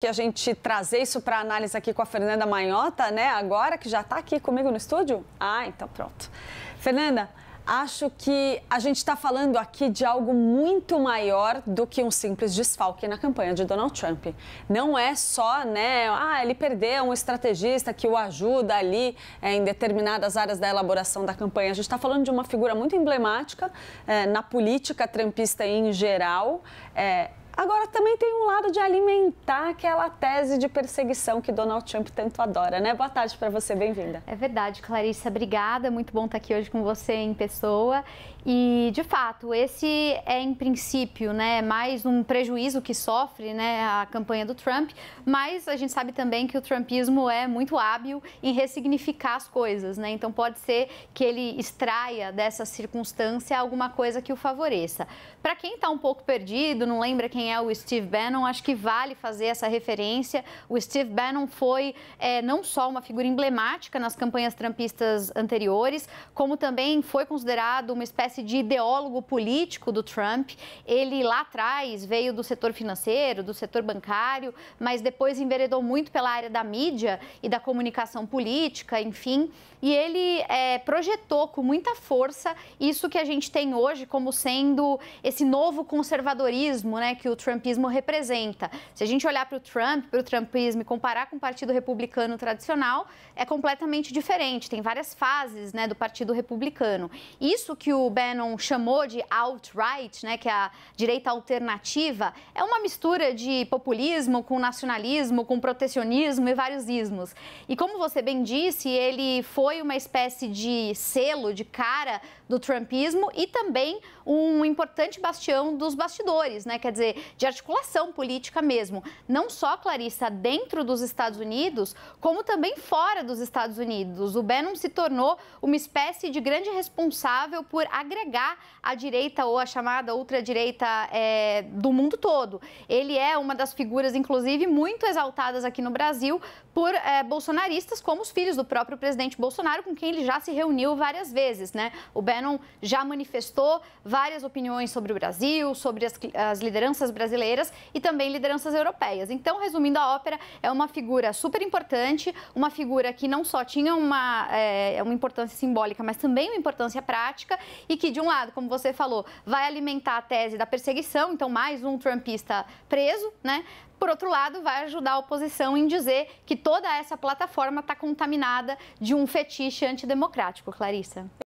que a gente trazer isso para análise aqui com a Fernanda Manhota, né? Agora que já está aqui comigo no estúdio. Ah, então pronto. Fernanda, acho que a gente está falando aqui de algo muito maior do que um simples desfalque na campanha de Donald Trump. Não é só, né? Ah, ele perdeu um estrategista que o ajuda ali é, em determinadas áreas da elaboração da campanha. A gente está falando de uma figura muito emblemática é, na política trumpista em geral. É, Agora, também tem um lado de alimentar aquela tese de perseguição que Donald Trump tanto adora, né? Boa tarde para você, bem-vinda. É verdade, Clarissa, obrigada. Muito bom estar aqui hoje com você em pessoa. E, de fato, esse é, em princípio, né, mais um prejuízo que sofre né, a campanha do Trump, mas a gente sabe também que o trumpismo é muito hábil em ressignificar as coisas, né? Então, pode ser que ele extraia dessa circunstância alguma coisa que o favoreça. Para quem está um pouco perdido, não lembra quem é o Steve Bannon, acho que vale fazer essa referência. O Steve Bannon foi é, não só uma figura emblemática nas campanhas trumpistas anteriores, como também foi considerado uma espécie de ideólogo político do Trump. Ele lá atrás veio do setor financeiro, do setor bancário, mas depois enveredou muito pela área da mídia e da comunicação política, enfim. E ele é, projetou com muita força isso que a gente tem hoje como sendo esse novo conservadorismo né, que o trumpismo representa. Se a gente olhar para o Trump, para o trumpismo e comparar com o Partido Republicano tradicional, é completamente diferente. Tem várias fases né, do Partido Republicano. Isso que o Bannon chamou de alt-right, né, que é a direita alternativa, é uma mistura de populismo com nacionalismo, com protecionismo e vários ismos. E como você bem disse, ele foi uma espécie de selo, de cara do trumpismo e também um importante bastião dos bastidores, né? Quer dizer, de articulação política mesmo, não só, Clarissa, dentro dos Estados Unidos, como também fora dos Estados Unidos. O Bannon se tornou uma espécie de grande responsável por agregar a direita ou a chamada ultradireita é, do mundo todo. Ele é uma das figuras, inclusive, muito exaltadas aqui no Brasil por é, bolsonaristas, como os filhos do próprio presidente Bolsonaro, com quem ele já se reuniu várias vezes. Né? O Bannon já manifestou várias opiniões sobre o Brasil, sobre as, as lideranças brasileiras brasileiras e também lideranças europeias. Então, resumindo a ópera, é uma figura super importante, uma figura que não só tinha uma, é, uma importância simbólica, mas também uma importância prática e que, de um lado, como você falou, vai alimentar a tese da perseguição, então mais um trumpista preso, né? por outro lado, vai ajudar a oposição em dizer que toda essa plataforma está contaminada de um fetiche antidemocrático, Clarissa.